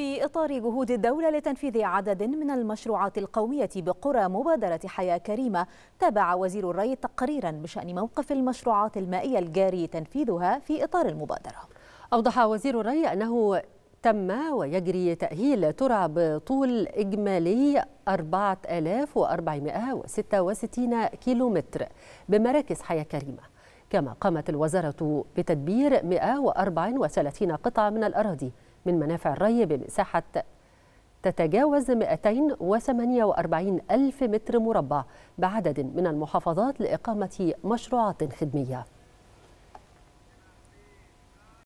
في إطار جهود الدولة لتنفيذ عدد من المشروعات القومية بقرى مبادرة حياة كريمة تابع وزير الري تقريرا بشأن موقف المشروعات المائية الجاري تنفيذها في إطار المبادرة أوضح وزير الري أنه تم ويجري تأهيل ترع بطول إجمالي 4466 كيلومتر بمراكز حياة كريمة كما قامت الوزارة بتدبير 134 قطعة من الأراضي من منافع الري بمساحة تتجاوز 248 ألف متر مربع بعدد من المحافظات لإقامة مشروعات خدمية